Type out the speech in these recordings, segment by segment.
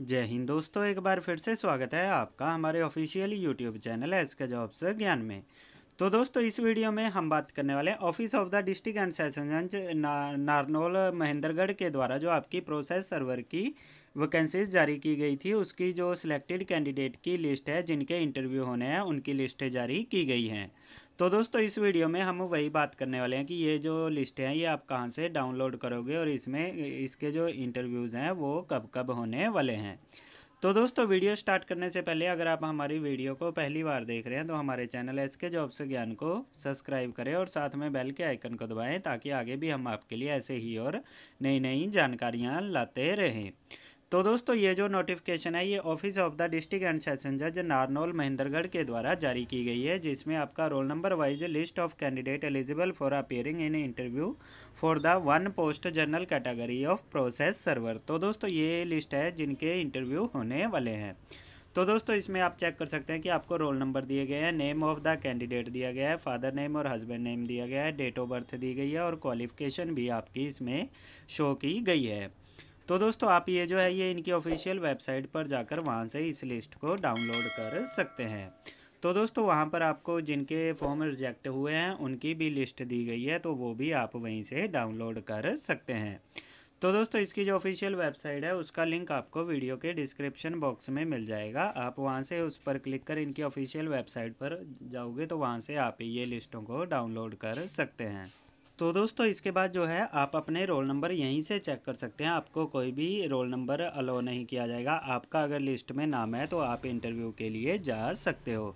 जय हिंद दोस्तों एक बार फिर से स्वागत है आपका हमारे official YouTube channel S K jobs Gyan में तो दोस्तों इस वीडियो में हम बात करने वाले हैं office of the district and session जज नारनौल महेंद्रगढ़ के द्वारा जो आपकी प्रोसेस सर्वर की वैकेंसीज जारी की गई थी उसकी जो सिलेक्टेड कैंडिडेट की लिस्ट है जिनके इंटरव्यू होने हैं उनकी लिस्टें जारी की गई हैं तो दोस्तों इस वीडियो में हम वही बात करने वाले हैं कि ये जो लिस्ट हैं ये आप कहाँ से डाउनलोड करोगे और इसमें इसके जो इंटरव्यूज़ हैं वो कब कब होने वाले हैं तो दोस्तों वीडियो स्टार्ट करने से पहले अगर आप हमारी वीडियो को पहली बार देख रहे हैं तो हमारे चैनल एस के जॉब से ज्ञान को सब्सक्राइब करें और साथ में बेल के आइकन को दबाएं ताकि आगे भी हम आपके लिए ऐसे ही और नई नई जानकारियाँ लाते रहें तो दोस्तों ये जो नोटिफिकेशन है ये office of the district and session जज नारनौल महेंद्रगढ़ के द्वारा जारी की गई है जिसमें आपका roll number wise list of candidate eligible for appearing in interview for the one post general category of process server तो दोस्तों ये लिस्ट है जिनके इंटरव्यू होने वाले हैं तो दोस्तों इसमें आप चेक कर सकते हैं कि आपको रोल नंबर दिए गए हैं नेम ऑफ द कैंडिडेट दिया गया है फादर नेम और हस्बैंड नेम दिया गया है डेट ऑफ बर्थ दी गई है और क्वालिफिकेशन भी आपकी इसमें शो की गई है तो दोस्तों आप ये जो है ये इनकी ऑफिशियल वेबसाइट पर जाकर वहाँ से इस लिस्ट को डाउनलोड कर सकते हैं तो दोस्तों वहाँ पर आपको जिनके फॉर्म रिजेक्ट हुए हैं उनकी भी लिस्ट दी गई है तो वो भी आप वहीं से डाउनलोड कर सकते हैं तो दोस्तों इसकी जो ऑफिशियल वेबसाइट है उसका लिंक आपको वीडियो के डिस्क्रिप्शन बॉक्स में मिल जाएगा आप वहाँ से उस पर क्लिक कर इनकी ऑफिशियल वेबसाइट पर जाओगे तो वहाँ से आप ये लिस्टों को डाउनलोड कर सकते हैं तो दोस्तों इसके बाद जो है आप अपने रोल नंबर यहीं से चेक कर सकते हैं आपको कोई भी रोल नंबर अलाउ नहीं किया जाएगा आपका अगर लिस्ट में नाम है तो आप इंटरव्यू के लिए जा सकते हो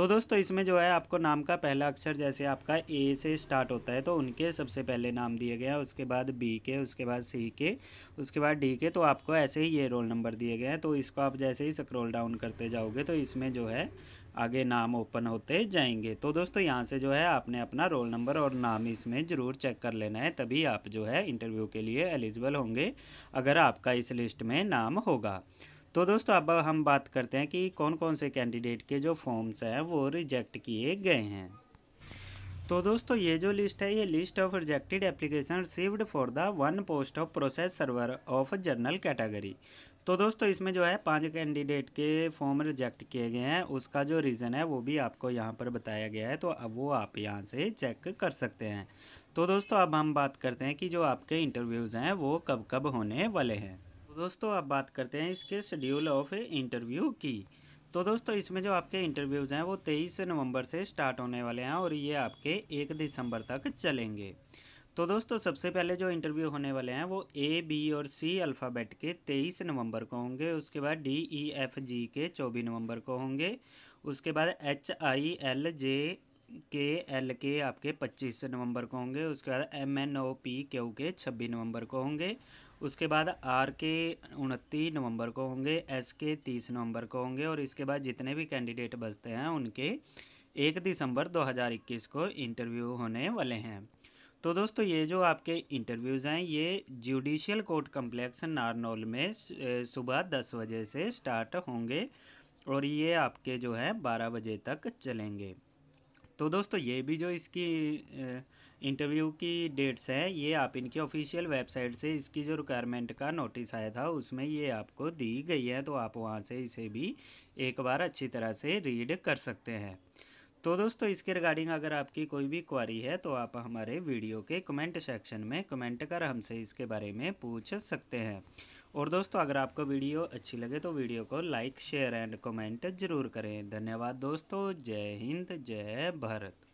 तो दोस्तों इसमें जो है आपको नाम का पहला अक्षर जैसे आपका ए से स्टार्ट होता है तो उनके सबसे पहले नाम दिए गए हैं उसके बाद बी के उसके बाद सी के उसके बाद डी के तो आपको ऐसे ही ये रोल नंबर दिए गए हैं तो इसको आप जैसे ही स्क्रोल डाउन करते जाओगे तो इसमें जो है आगे नाम ओपन होते जाएंगे तो दोस्तों यहाँ से जो है आपने अपना रोल नंबर और नाम इसमें ज़रूर चेक कर लेना है तभी आप जो है इंटरव्यू के लिए एलिजिबल होंगे अगर आपका इस लिस्ट में नाम होगा तो दोस्तों अब हम बात करते हैं कि कौन कौन से कैंडिडेट के जो फॉर्म्स हैं वो रिजेक्ट किए गए हैं तो दोस्तों ये जो लिस्ट है ये list of rejected application received for the one post of process server of journal category तो दोस्तों इसमें जो है पांच कैंडिडेट के फॉर्म रिजेक्ट किए गए हैं उसका जो रीज़न है वो भी आपको यहाँ पर बताया गया है तो अब वो आप यहाँ से चेक कर सकते हैं तो दोस्तों अब हम बात करते हैं कि जो आपके इंटरव्यूज़ हैं वो कब कब होने वाले हैं तो दोस्तों अब बात करते हैं इसके शेड्यूल ऑफ इंटरव्यू की तो दोस्तों इसमें जो आपके इंटरव्यूज़ हैं वो तेईस नवंबर से स्टार्ट होने वाले हैं और ये आपके एक दिसंबर तक चलेंगे तो दोस्तों सबसे पहले जो इंटरव्यू होने वाले हैं वो ए बी और सी अल्फ़ाबेट के तेईस नवंबर को होंगे उसके बाद डी ई एफ जी के चौबीस नवंबर को होंगे उसके बाद एच आई एल जे के एल के आपके पच्चीस नवंबर को होंगे उसके बाद M N O P Q के छब्बीस नवंबर को होंगे उसके बाद आर के उनतीस नवंबर को होंगे एस के तीस नवंबर को होंगे और इसके बाद जितने भी कैंडिडेट बचते हैं उनके एक दिसंबर 2021 को इंटरव्यू होने वाले हैं तो दोस्तों ये जो आपके इंटरव्यूज़ हैं ये जुडिशियल कोर्ट कम्प्लेक्स नारनौल में सुबह दस बजे से स्टार्ट होंगे और ये आपके जो है बारह बजे तक चलेंगे तो दोस्तों ये भी जो इसकी इंटरव्यू की डेट्स है ये आप इनकी ऑफिशियल वेबसाइट से इसकी जो रिक्वायरमेंट का नोटिस आया था उसमें ये आपको दी गई है तो आप वहाँ से इसे भी एक बार अच्छी तरह से रीड कर सकते हैं तो दोस्तों इसके रिगार्डिंग अगर आपकी कोई भी क्वारी है तो आप हमारे वीडियो के कमेंट सेक्शन में कमेंट कर हमसे इसके बारे में पूछ सकते हैं और दोस्तों अगर आपको वीडियो अच्छी लगे तो वीडियो को लाइक शेयर एंड कमेंट जरूर करें धन्यवाद दोस्तों जय हिंद जय भारत